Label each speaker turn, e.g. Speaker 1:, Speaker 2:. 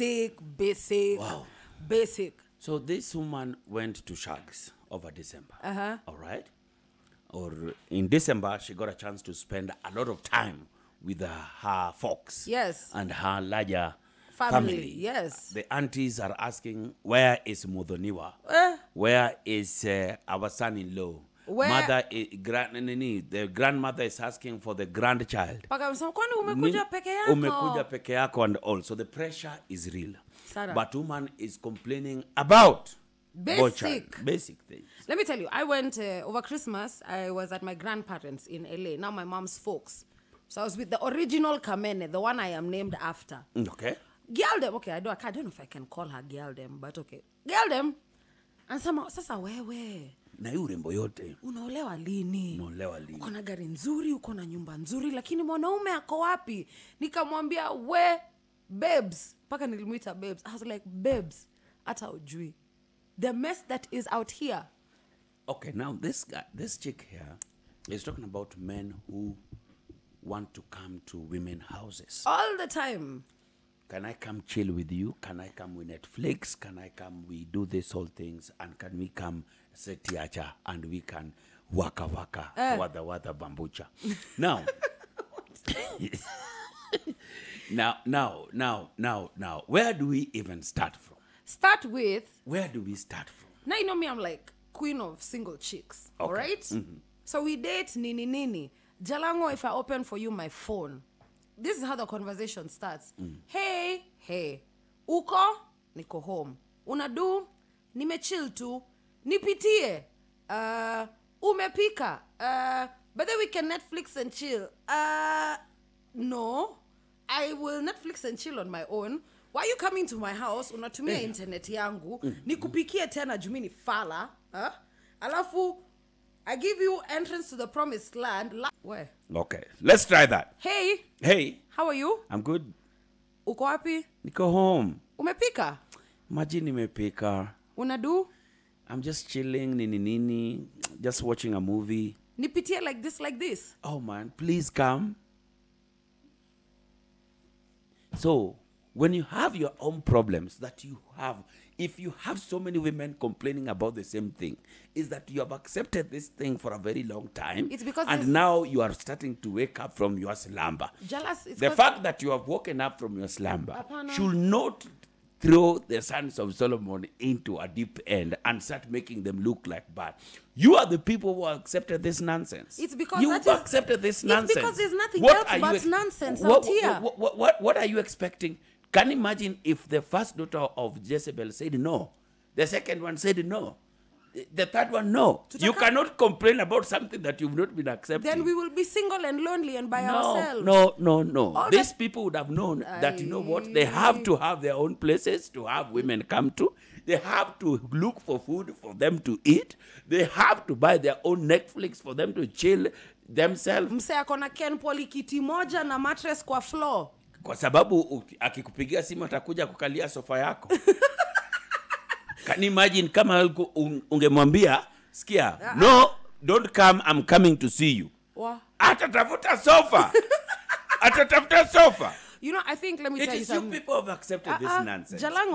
Speaker 1: basic, basic, wow.
Speaker 2: basic. So this woman went to Shags over December. Uh-huh. All right. Or in December, she got a chance to spend a lot of time with her folks.
Speaker 1: Yes. And her larger Family, family.
Speaker 2: Yes. The aunties are asking, where is Modoniwa? Eh? Where is uh, our son-in-law? Where mother grand, nini, the grandmother is asking for the grandchild.
Speaker 1: Kwani umekuja peke yako? Umekuja
Speaker 2: peke yako and all. So the pressure is real. Sarah. But woman is complaining about
Speaker 1: basic
Speaker 2: basic things.
Speaker 1: Let me tell you, I went uh, over Christmas. I was at my grandparents in LA. Now my mom's folks. So I was with the original Kamene, the one I am named after. Okay. Gildem, okay, I do I don't know if I can call her Gildem, but okay. Gildem, and somehow, sasa wewe,
Speaker 2: na hii urembo yote
Speaker 1: unaolewa lini
Speaker 2: unaolewa lini uko na
Speaker 1: gari nzuri uko na nyumba nzuri lakini mwanaume ako wapi nikamwambia we babes mpaka nilimwita babes I was like babes hata ujui the mess that is out here
Speaker 2: okay now this guy, this chick here is talking about men who want to come to women houses all the time Can I come chill with you? Can I come with Netflix? Can I come? We do this whole things, and can we come sit and we can waka waka uh. wada wada bambucha? now, now, now, now, now, now, where do we even start from?
Speaker 1: Start with.
Speaker 2: Where do we start from?
Speaker 1: Now you know me. I'm like queen of single chicks. Okay. All right? mm-hmm. So we date nini nini. Jalango, if I open for you my phone, this is how the conversation starts mm. hey hey uko niko home unadu nimechill tu nipitie uh, umepika uh, but then we can netflix and chill uh, no i will netflix and chill on my own why you coming to my house unatumia yeah. internet yangu mm. nikupikie tena jumini fala huh? alafu I give you entrance to the promised land. La Where?
Speaker 2: Okay. Let's try that. Hey. Hey. How are you? I'm good. Uko wapi? Niko home. Umepika? Imagine nimepika. Una do? I'm just chilling, nini nini, just watching a movie.
Speaker 1: Nipitie like this, like this.
Speaker 2: Oh man, please come. So, when you have your own problems that you have, if you have so many women complaining about the same thing, is that you have accepted this thing for a very long time. It's because and now you are starting to wake up from your slumber. Jealous. the fact that you have woken up from your slumber Apana. should not throw the sons of Solomon into a deep end and start making them look like bad. You are the people who accepted this nonsense. It's because you accepted is, this nonsense. because there's nothing what else but nonsense what, out here. What, what, what, what are you expecting? Can you imagine if the first daughter of Jezebel said no, the second one said no, the third one no. So you cannot complain about something that you've not been accepted. Then
Speaker 1: we will be single and lonely and by no, ourselves. No,
Speaker 2: no, no. All These people would have known Aye. that you know what they have to have their own places to have women come to. They have to look for food for them to eat. They have to buy their own Netflix for them to chill themselves. Mse akona Ken
Speaker 1: Poli kiti moja na mattress kwa floor
Speaker 2: kwa sababu akikupigia simu atakuja kukalia sofa yako. Can kama ungemwambia skia ah. no don't come I'm coming to see you atatafuta sofa atatafuta sofa
Speaker 1: you know I think let me it tell you something It is you
Speaker 2: people have accepted uh this -uh. nonsense
Speaker 1: Jalango